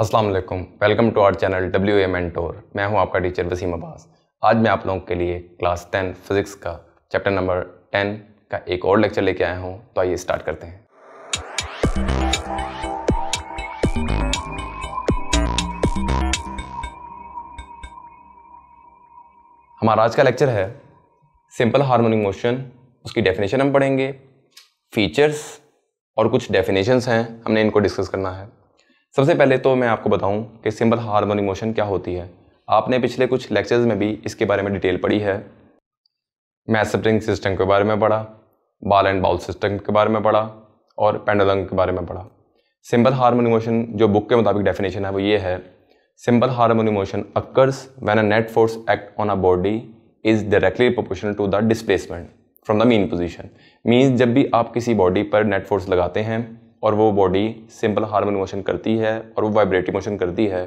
अस्सलाम वालेकुम welcome to our channel W M N टोर मैं हूं आपका टीचर वसीम अब्बास आज मैं आप लोगों के लिए क्लास टेन फिज़िक्स का चैप्टर नंबर टेन का एक और लेक्चर लेके आया हूं तो आइए स्टार्ट करते हैं हमारा आज का लेक्चर है सिंपल हार्मोनिक मोशन उसकी डेफिनेशन हम पढ़ेंगे फीचर्स और कुछ डेफिनेशंस हैं हमने इनको डिस्कस करना है सबसे पहले तो मैं आपको बताऊं कि सिंपल हार्मोनिक मोशन क्या होती है आपने पिछले कुछ लेक्चर्स में भी इसके बारे में डिटेल पढ़ी है मैथ स्प्रिंग सिस्टम के बारे में पढ़ा बाल एंड बाउल सिस्टम के बारे में पढ़ा और पेंडोलम के बारे में पढ़ा सिंबल हारमोनिक मोशन जो बुक के मुताबिक डेफिनेशन है वो ये है simple harmonic motion occurs when a net force act on a body is directly proportional to the displacement from the mean position means जब भी आप किसी बॉडी पर नेट फोर्स लगाते हैं और वो बॉडी सिंपल हार्मोन मोशन करती है और वो वाइब्रेटिव मोशन करती है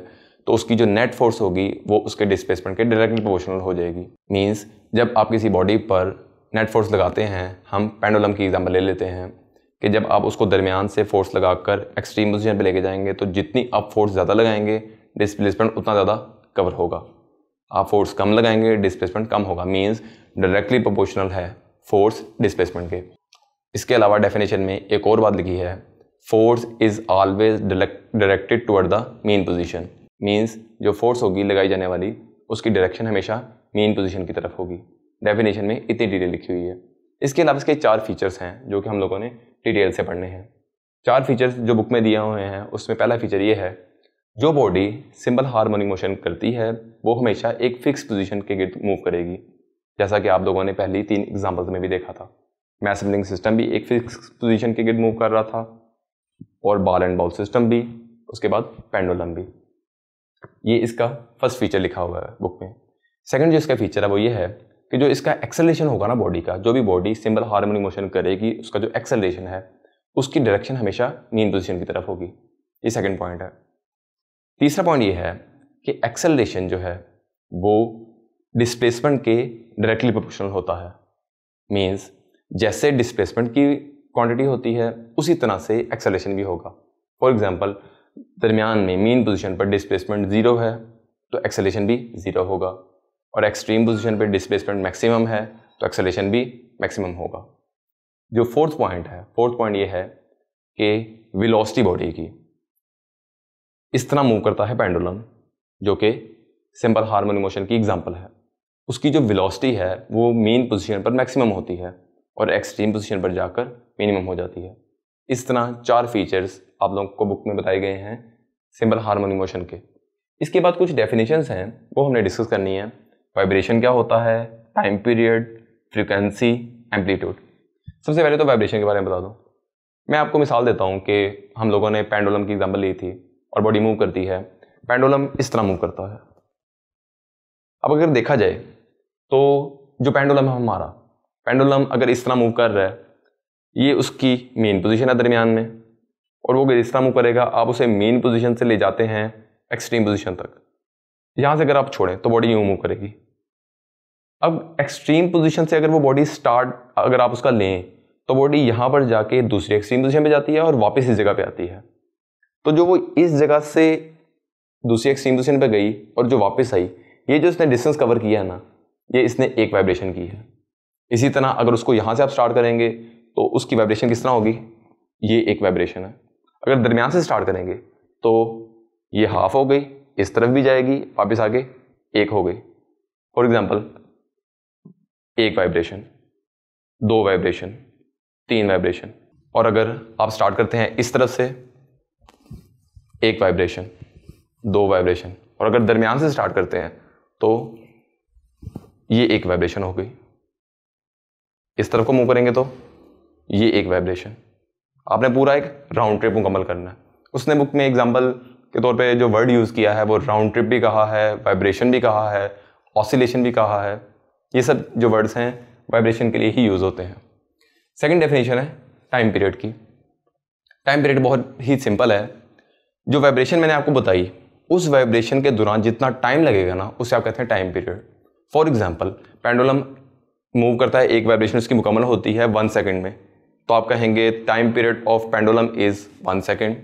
तो उसकी जो नेट फोर्स होगी वो उसके डिस्प्लेसमेंट के डायरेक्टली प्रोपोर्शनल हो जाएगी मीन्स जब आप किसी बॉडी पर नेट फोर्स लगाते हैं हम पेंडुलम की एग्जाम्पल ले लेते हैं कि जब आप उसको दरमियान से फोर्स लगाकर एक्सट्रीम पोजिशन पर लेके जाएंगे तो जितनी आप फोर्स ज़्यादा लगाएंगे डिस्प्लेसमेंट उतना ज़्यादा कवर होगा आप फोर्स कम लगाएंगे डिस्प्लेसमेंट कम होगा मीन्स डायरेक्टली प्रोपोर्शनल है फोर्स डिस्प्लेसमेंट के इसके अलावा डेफिनेशन में एक और बात लिखी है force is always directed toward the main position means जो फोर्स होगी लगाई जाने वाली उसकी डायरेक्शन हमेशा मेन पोजीशन की तरफ होगी डेफिनेशन में इतनी डिटेल लिखी हुई है इसके अलावा इसके चार फीचर्स हैं जो कि हम लोगों ने डिटेल से पढ़ने हैं चार फीचर्स जो बुक में दिए हुए हैं उसमें पहला फीचर ये है जो बॉडी सिंपल हारमोनिक मोशन करती है वो हमेशा एक फिक्स पोजिशन के गिर्द मूव करेगी जैसा कि आप लोगों ने पहली तीन एग्जाम्पल्स में भी देखा था मैसलिंग सिस्टम भी एक फिक्स पोजिशन के गिर्द मूव कर रहा था और बाल एंड बाउल सिस्टम भी उसके बाद पेंडोलम भी ये इसका फर्स्ट फीचर लिखा हुआ है बुक में सेकंड जो इसका फीचर है वो ये है कि जो इसका एक्सेलेशन होगा ना बॉडी का जो भी बॉडी सिंबल हार्मोनिक मोशन करेगी उसका जो एक्सेलेशन है उसकी डायरेक्शन हमेशा मीन पोजिशन की तरफ होगी ये सेकेंड पॉइंट है तीसरा पॉइंट ये है कि एक्सेलेशन जो है वो डिस्प्लेसमेंट के डायरेक्टली प्रोपोर्शनल होता है मीन्स जैसे डिस्प्लेसमेंट की क्वांटिटी होती है उसी तरह से एक्सेलेशन भी होगा फॉर एग्ज़ाम्पल दरमियान में मेन पोजीशन पर डिस्प्लेसमेंट ज़ीरो है तो एक्सेलेशन भी ज़ीरो होगा और एक्सट्रीम पोजीशन पर डिस्प्लेसमेंट मैक्सिमम है तो एक्सेलेशन भी मैक्सिमम होगा जो फोर्थ पॉइंट है फोर्थ पॉइंट ये है कि विलोसटी बॉडी की इस तरह मूव करता है पेंडुलम जो कि सिंपल हारमोनी मोशन की एग्जाम्पल है उसकी जो विलोसटी है वो मेन पोजीशन पर मैक्सिमम होती है और एक्सट्रीम पोजीशन पर जाकर मिनिमम हो जाती है इस तरह चार फीचर्स आप लोगों को बुक में बताए गए हैं सिंपल हारमोनी मोशन के इसके बाद कुछ डेफिनेशंस हैं वो हमने डिस्कस करनी है वाइब्रेशन क्या होता है टाइम पीरियड फ्रिक्वेंसी एम्पलीट्यूड सबसे पहले तो वाइब्रेशन के बारे में बता दूँ मैं आपको मिसाल देता हूँ कि हम लोगों ने पेंडोलम की एग्जाम्पल ली थी और बॉडी मूव करती है पेंडोलम इस तरह मूव करता है अब अगर देखा जाए तो जो पेंडोलम है हमारा पेंडुलम अगर इस तरह मूव कर रहा है ये उसकी मेन पोजीशन है दरमियान में और वो अगर इस तरह मूव करेगा आप उसे मेन पोजीशन से ले जाते हैं एक्सट्रीम पोजीशन तक यहाँ से अगर आप छोड़ें तो बॉडी यूँ मूव करेगी अब एक्सट्रीम पोजीशन से अगर वो बॉडी स्टार्ट अगर आप उसका लें तो बॉडी यहाँ पर जाके दूसरी एक्सट्रीम पोजिशन पर जाती है और वापस इस जगह पर आती है तो जो वो इस जगह से दूसरी एक्सट्रीम पोजिशन पर गई और जो वापस आई ये जो इसने डिस्टेंस कवर किया है ना ये इसने एक वाइब्रेशन की है इसी तरह अगर उसको यहाँ से आप स्टार्ट करेंगे तो उसकी वाइब्रेशन किस तरह होगी ये एक वाइब्रेशन है अगर दरमियान से स्टार्ट करेंगे तो ये हाफ हो गई इस तरफ भी जाएगी वापस आके एक हो गई फॉर एग्ज़ाम्पल एक वाइब्रेशन दो वाइब्रेशन तीन वाइब्रेशन और अगर आप स्टार्ट करते हैं इस तरफ से एक वाइब्रेशन दो वाइब्रेशन और अगर दरमियान से स्टार्ट करते हैं तो ये एक वाइब्रेशन हो गई इस तरफ को मूव करेंगे तो ये एक वाइब्रेशन आपने पूरा एक राउंड ट्रिप मुकम्मल करना है उसने बुक में एग्जाम्पल के तौर पे जो वर्ड यूज़ किया है वो राउंड ट्रिप भी कहा है वाइब्रेशन भी कहा है ऑसिलेशन भी कहा है ये सब जो वर्ड्स हैं वाइब्रेशन के लिए ही यूज़ होते हैं सेकेंड डेफिनेशन है टाइम पीरियड की टाइम पीरियड बहुत ही सिंपल है जो वाइब्रेशन मैंने आपको बताई उस वाइब्रेशन के दौरान जितना टाइम लगेगा ना उसे आप कहते हैं time period for example pendulum move करता है एक वाइब्रेशन उसकी मुकम्मल होती है वन सेकेंड में तो आप कहेंगे time period of pendulum is one second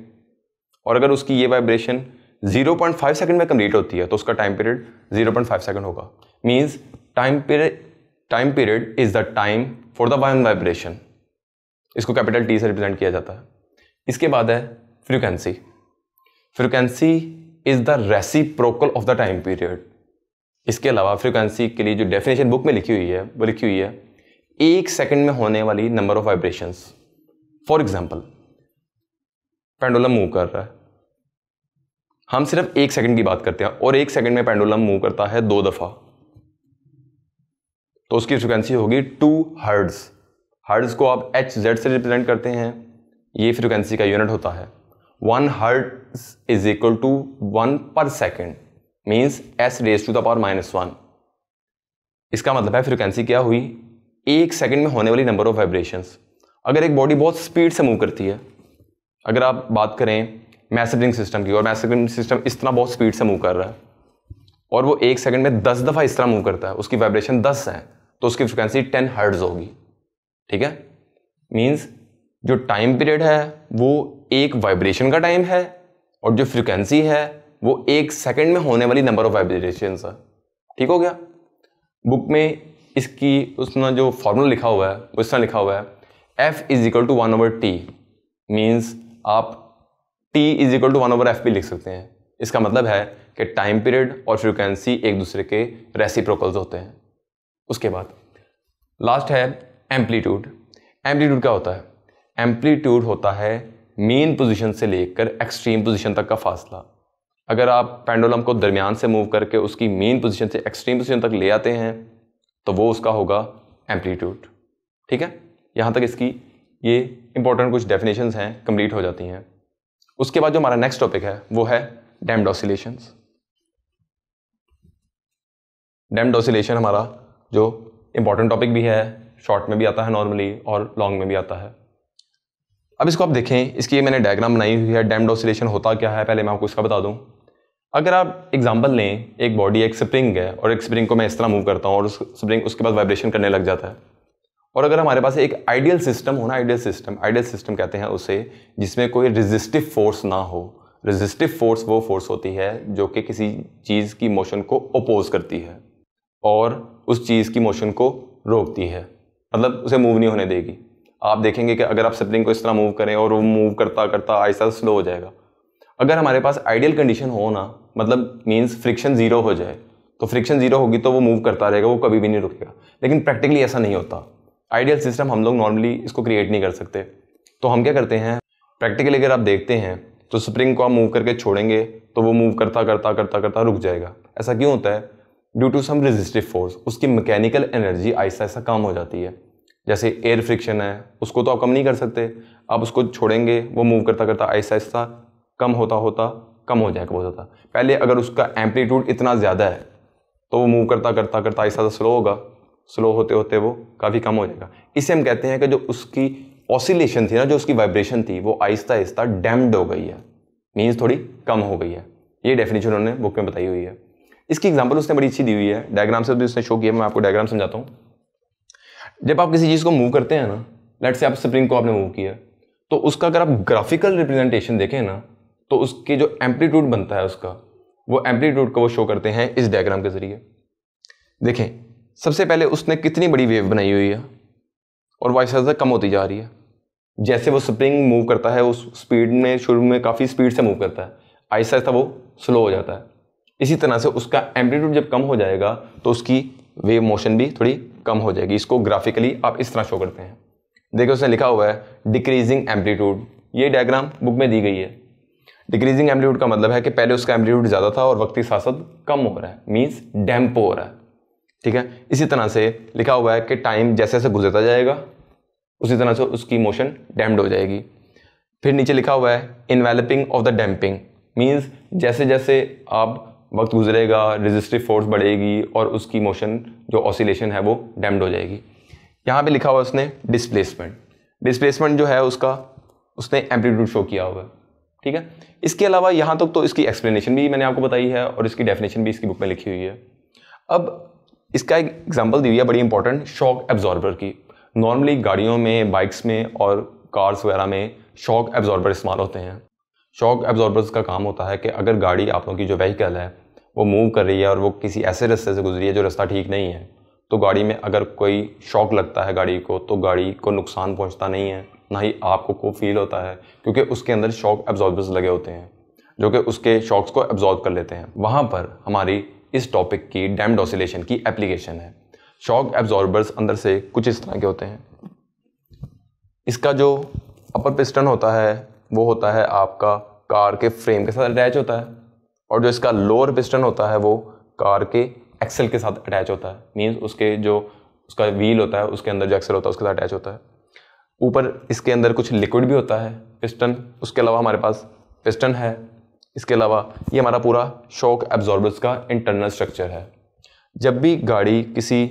और अगर उसकी ये वाइब्रेशन 0.5 सेकंड में कंप्लीट होती है तो उसका टाइम पीरियड 0.5 सेकंड होगा means time period time period is the time for the one vibration इसको कैपिटल टी से रिप्रेजेंट किया जाता है इसके बाद है frequency frequency is the reciprocal of the time period इसके अलावा फ्रिक्वेंसी के लिए जो डेफिनेशन बुक में लिखी हुई है वो लिखी हुई है एक सेकंड में होने वाली number of vibrations for example pendulum move कर रहा है हम सिर्फ एक सेकंड की बात करते हैं और एक सेकंड में पेंडुलम मूव करता है दो दफ़ा तो उसकी फ्रिक्वेंसी होगी टू हर्ड्स हर्ड्स को आप एच जेड से रिप्रेजेंट करते हैं ये फ्रिक्वेंसी का यूनिट होता है one hertz is equal to one per second means S raise to the power minus one इसका मतलब है फ्रिक्वेंसी क्या हुई एक सेकंड में होने वाली नंबर ऑफ वाइब्रेशंस अगर एक बॉडी बहुत स्पीड से मूव करती है अगर आप बात करें मैसेजिंग सिस्टम की और मैसेजिंग सिस्टम इस तरह बहुत स्पीड से मूव कर रहा है और वो एक सेकंड में दस दफ़ा इस तरह मूव करता है उसकी वाइब्रेशन दस है तो उसकी फ्रिक्वेंसी टेन हर्ड्स होगी ठीक है मीन्स जो टाइम पीरियड है वो एक वाइब्रेशन का टाइम है और जो फ्रिक्वेंसी है वो एक सेकंड में होने वाली नंबर ऑफ वाइब्रेशन है ठीक हो गया बुक में इसकी उसने जो फॉर्मूला लिखा हुआ है वो इस लिखा हुआ है F is equal to one over T means आप T is equal to one over F भी लिख सकते हैं इसका मतलब है कि टाइम पीरियड और फ्रिक्वेंसी एक दूसरे के रेसिप्रोकल्स होते हैं उसके बाद लास्ट है एम्पलीट्यूड एम्पलीट्यूड क्या होता है एम्पलीट्यूड होता है मेन पोजीशन से लेकर एक्सट्रीम पोजीशन तक का फासला अगर आप पेंडुलम को दरमियान से मूव करके उसकी मेन पोजीशन से एक्सट्रीम पोजीशन तक ले आते हैं तो वो उसका होगा एम्पलीट्यूड ठीक है यहाँ तक इसकी ये इंपॉर्टेंट कुछ डेफिनेशन हैं कम्प्लीट हो जाती हैं उसके बाद जो हमारा नेक्स्ट टॉपिक है वो है डैम्ड ऑसिलेशंस डैम्ड ऑसिलेशन हमारा जो इंपॉर्टेंट टॉपिक भी है शॉर्ट में भी आता है नॉर्मली और लॉन्ग में भी आता है अब इसको आप देखें इसकी मैंने डायग्राम बनाई हुई है डैम्ड ऑसिलेशन होता क्या है पहले मैं आपको इसका बता दूं अगर आप एग्जाम्पल लें एक बॉडी एक स्प्रिंग है और एक स्प्रिंग को मैं इस तरह मूव करता हूँ और उस स्प्रिंग उसके बाद वाइब्रेशन करने लग जाता है और अगर हमारे पास एक आइडियल सिस्टम होना आइडियल सिस्टम आइडियल सिस्टम कहते हैं उसे जिसमें कोई रेजिस्टिव फोर्स ना हो रेजिस्टिव फोर्स वो फोर्स होती है जो कि किसी चीज़ की मोशन को अपोज करती है और उस चीज़ की मोशन को रोकती है मतलब उसे मूव नहीं होने देगी आप देखेंगे कि अगर आप स्प्रिंग को इस तरह मूव करें और वो मूव करता करता आहिस्ता स्लो हो जाएगा अगर हमारे पास आइडियल कंडीशन हो ना मतलब मीन्स फ्रिक्शन ज़ीरो हो जाए तो फ्रिक्शन ज़ीरो होगी तो वो मूव करता रहेगा वो कभी भी नहीं रुकेगा लेकिन प्रैक्टिकली ऐसा नहीं होता आइडियल सिस्टम हम लोग नॉर्मली इसको क्रिएट नहीं कर सकते तो हम क्या करते हैं प्रैक्टिकली अगर आप देखते हैं तो स्प्रिंग को आप मूव करके छोड़ेंगे तो वो मूव करता करता करता करता रुक जाएगा ऐसा क्यों होता है due to some resistive force उसकी मैकेनिकल एनर्जी आहिस्ता आहिस्ता कम हो जाती है जैसे एयर फ्रिक्शन है उसको तो आप कम नहीं कर सकते आप उसको छोड़ेंगे वो मूव करता करता आहिस्ता आहिस्ता कम होता होता कम हो जाएगा बहुत ज़्यादा पहले अगर उसका एम्पलीट्यूड इतना ज़्यादा है तो वो मूव करता करता करता ऐसा स्लो होगा स्लो होते होते वो काफ़ी कम हो जाएगा इसे हम कहते हैं कि जो उसकी ऑसिलेशन थी ना जो उसकी वाइब्रेशन थी वो आहिस्ता आहिस्ता डैम्ड हो गई है मीन्स थोड़ी कम हो गई है ये डेफिनेशन उन्होंने बुक में बताई हुई है इसकी एग्जाम्पल उसने बड़ी अच्छी दी हुई है डायग्राम से भी उसने शो किया मैं आपको डायग्राम समझाता हूँ जब आप किसी चीज़ को मूव करते हैं ना लेट से आप स्प्रिंग को आपने मूव किया तो उसका अगर आप ग्राफिकल रिप्रेजेंटेशन देखें ना तो उसकी जो एम्पलीट्यूड बनता है उसका वो एम्पलीट्यूड को वो शो करते हैं इस डायग्राम के ज़रिए देखें सबसे पहले उसने कितनी बड़ी वेव बनाई हुई है और वाइस वर्सा कम होती जा रही है जैसे वो स्प्रिंग मूव करता है उस स्पीड में शुरू में काफ़ी स्पीड से मूव करता है आहिस्ता आहिस्ता वो स्लो हो जाता है इसी तरह से उसका एम्पलीट्यूड जब कम हो जाएगा तो उसकी वेव मोशन भी थोड़ी कम हो जाएगी इसको ग्राफिकली आप इस तरह शो करते हैं देखिए उसने लिखा हुआ है डिक्रीजिंग एम्पलीट्यूड ये डायग्राम बुक में दी गई है डिक्रीजिंग एम्पलीट्यूड का मतलब है कि पहले उसका एम्पलीट्यूड ज़्यादा था और वक्त के साथ साथ कम हो रहा है मीन्स डैम्प हो रहा है ठीक है इसी तरह से लिखा हुआ है कि टाइम जैसे जैसे गुजरता जाएगा उसी तरह से उसकी मोशन डैम्प्ड हो जाएगी फिर नीचे लिखा हुआ है enveloping of the damping means जैसे जैसे आप वक्त गुजरेगा रजिस्ट्री फोर्स बढ़ेगी और उसकी मोशन जो ऑसिलेशन है वो डैम्ड हो जाएगी यहाँ पे लिखा हुआ है उसने डिस्प्लेसमेंट डिस्प्लेसमेंट जो है उसका उसने एम्पलीट्यूड शो किया हुआ है ठीक है इसके अलावा यहाँ तक तो, तो इसकी एक्सप्लेनेशन भी मैंने आपको बताई है और इसकी डेफिनेशन भी इसकी बुक में लिखी हुई है अब इसका एक एग्जाम्पल दी हुई है बड़ी इंपॉर्टेंट शॉक एब्जॉर्बर की नॉर्मली गाड़ियों में बाइक्स में और कार्स वगैरह में शॉक एब्जॉर्बर इस्तेमाल होते हैं शॉक एब्जॉर्बर्स का काम होता है कि अगर गाड़ी आप लोगों की जो व्हीकल है वो मूव कर रही है और वो किसी ऐसे रास्ते से गुजरी है जो रास्ता ठीक नहीं है तो गाड़ी में अगर कोई शॉक लगता है गाड़ी को तो गाड़ी को नुकसान पहुंचता नहीं है ना ही आपको को फील होता है क्योंकि उसके अंदर शॉक एब्जॉर्बर्स लगे होते हैं जो कि उसके शॉक्स को एब्जॉर्ब कर लेते हैं वहाँ पर हमारी इस टॉपिक की डैम डोसिलेशन की एप्लीकेशन है शॉक एब्जॉर्बर्स अंदर से कुछ इस तरह के होते हैं इसका जो अपर पिस्टन होता है वो होता है आपका कार के फ्रेम के साथ अटैच होता है और जो इसका लोअर पिस्टन होता है वो कार के एक्सल के साथ अटैच होता है मीन्स उसके जो उसका व्हील होता है उसके अंदर जो एक्सल होता है उसके साथ अटैच होता है ऊपर इसके अंदर कुछ लिक्विड भी होता है पिस्टन उसके अलावा हमारे पास पिस्टन है इसके अलावा ये हमारा पूरा शॉक एब्जॉर्बर्स का इंटरनल स्ट्रक्चर है जब भी गाड़ी किसी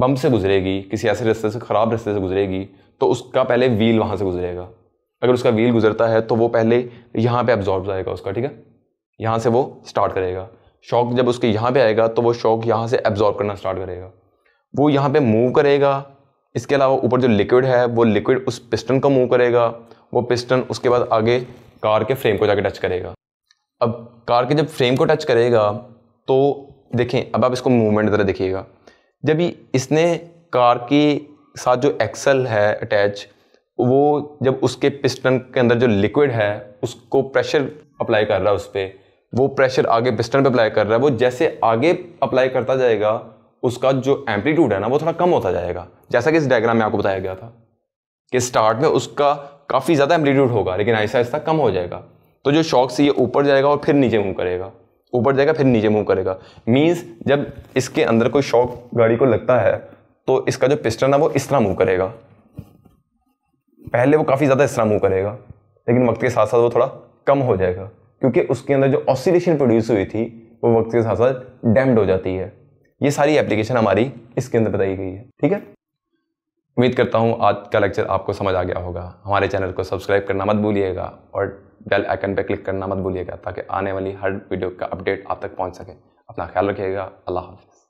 बम से गुजरेगी किसी ऐसे रास्ते से ख़राब रास्ते से गुजरेगी तो उसका पहले व्हील वहाँ से गुजरेगा अगर उसका व्हील गुजरता है तो वो पहले यहाँ पे एब्जॉर्ब आएगा उसका ठीक है यहाँ से वो स्टार्ट करेगा शॉक जब उसके यहाँ पे आएगा तो वो शॉक यहाँ से एब्जॉर्ब करना स्टार्ट करेगा वो यहाँ पे मूव करेगा इसके अलावा ऊपर जो लिक्विड है वो लिक्विड उस पिस्टन को मूव करेगा वो पिस्टन उसके बाद आगे कार के फ्रेम को जाके टच करेगा अब कार के जब फ्रेम को टच करेगा तो देखें अब आप इसको मूवमेंट ज़रा देखिएगा जब इसने कार के साथ जो एक्सल है अटैच वो जब उसके पिस्टन के अंदर जो लिक्विड है उसको प्रेशर अप्लाई कर रहा है उस पर वो प्रेशर आगे पिस्टन पे अप्लाई कर रहा है वो जैसे आगे अप्लाई करता जाएगा उसका जो एम्पलीट्यूड है ना वो थोड़ा कम होता जाएगा जैसा कि इस डायग्राम में आपको बताया गया था कि स्टार्ट में उसका काफ़ी ज़्यादा एम्पलीट्यूड होगा लेकिन ऐसा ऐसा कम हो जाएगा तो जो शॉक से ये ऊपर जाएगा और फिर नीचे मूव करेगा ऊपर जाएगा फिर नीचे मूव करेगा मीन्स जब इसके अंदर कोई शॉक गाड़ी को लगता है तो इसका जो पिस्टन है वो इस तरह मूव करेगा पहले वो काफ़ी ज़्यादा इस तरह मूव करेगा लेकिन वक्त के साथ साथ वो थोड़ा कम हो जाएगा क्योंकि उसके अंदर जो ऑसिलेशन प्रोड्यूस हुई थी वो वक्त के साथ साथ डैम्ड हो जाती है ये सारी एप्लीकेशन हमारी इसके अंदर बताई गई है ठीक है उम्मीद करता हूँ आज का लेक्चर आपको समझ आ गया होगा हमारे चैनल को सब्सक्राइब करना मत भूलिएगा और बेल आइकन पर क्लिक करना मत भूलिएगा ताकि आने वाली हर वीडियो का अपडेट आप तक पहुँच सके अपना ख्याल रखिएगा अल्लाह हाफिज़